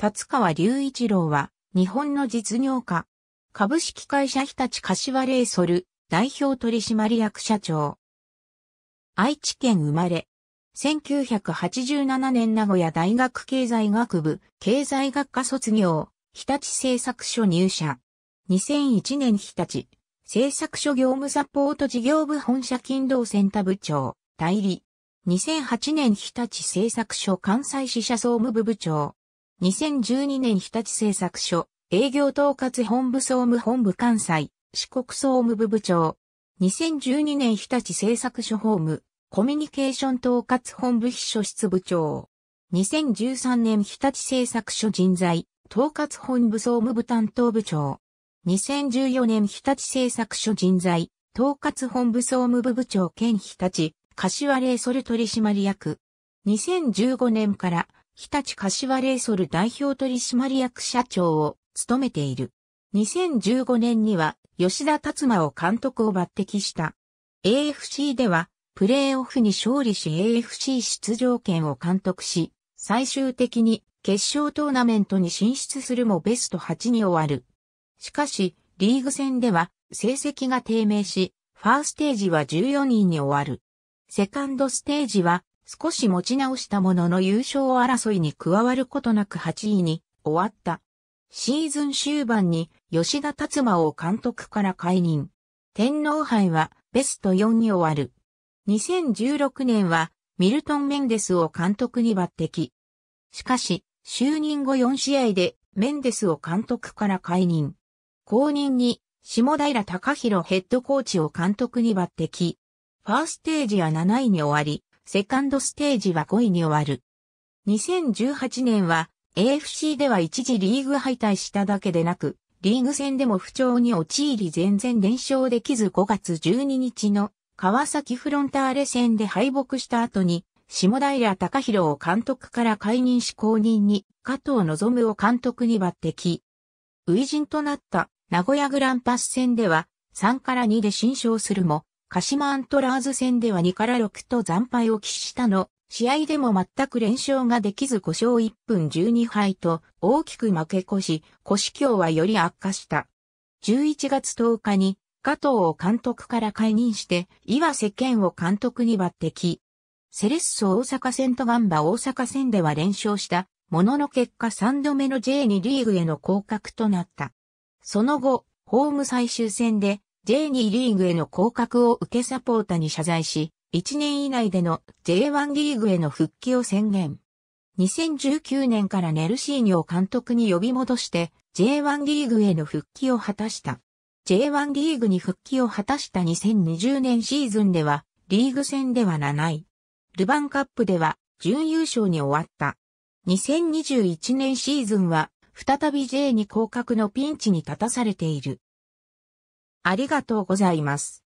達川隆一郎は、日本の実業家。株式会社日立柏レーソル、代表取締役社長。愛知県生まれ。1987年名古屋大学経済学部、経済学科卒業、日立製作所入社。2001年日立、製作所業務サポート事業部本社勤労センタ部長、代理。2008年日立製作所関西支社総務部部長。2012年日立製作所、営業統括本部総務本部関西、四国総務部部長。2012年日立製作所法務、コミュニケーション統括本部秘書室部長。2013年日立製作所人材、統括本部総務部担当部長。2014年日立製作所人材、統括本部総務部部長兼日立、柏レーソル取締役。2015年から日立柏レーソル代表取締役社長を務めている。2015年には吉田達馬を監督を抜擢した。AFC ではプレーオフに勝利し AFC 出場権を監督し、最終的に決勝トーナメントに進出するもベスト8に終わる。しかし、リーグ戦では成績が低迷し、ファーステージは14位に終わる。セカンドステージは少し持ち直したものの優勝争いに加わることなく8位に終わった。シーズン終盤に吉田達馬を監督から解任。天皇杯はベスト4に終わる。2016年はミルトン・メンデスを監督に抜擢。しかし、就任後4試合でメンデスを監督から解任。後任に下平隆弘ヘッドコーチを監督に抜擢。ファーステージは7位に終わり、セカンドステージは5位に終わる。2018年は AFC では一時リーグ敗退しただけでなく、リーグ戦でも不調に陥り全然連勝できず5月12日の川崎フロンターレ戦で敗北した後に、下平隆弘を監督から解任し公認に加藤望を監督に抜擢。初陣となった名古屋グランパス戦では3から2で新勝するも、鹿島アントラーズ戦では2から6と惨敗を喫したの、試合でも全く連勝ができず5勝1分12敗と大きく負け越し、腰強はより悪化した。11月10日に加藤を監督から解任して、岩瀬健を監督に抜擢。セレッソ大阪戦とガンバ大阪戦では連勝した、ものの結果3度目の J2 リーグへの降格となった。その後、ホーム最終戦で J2 リーグへの降格を受けサポーターに謝罪し、1年以内での J1 リーグへの復帰を宣言。2019年からネルシーニョを監督に呼び戻して J1 リーグへの復帰を果たした。J1 リーグに復帰を果たした2020年シーズンではリーグ戦では7位。ルヴァンカップでは準優勝に終わった。2021年シーズンは再び J に降格のピンチに立たされている。ありがとうございます。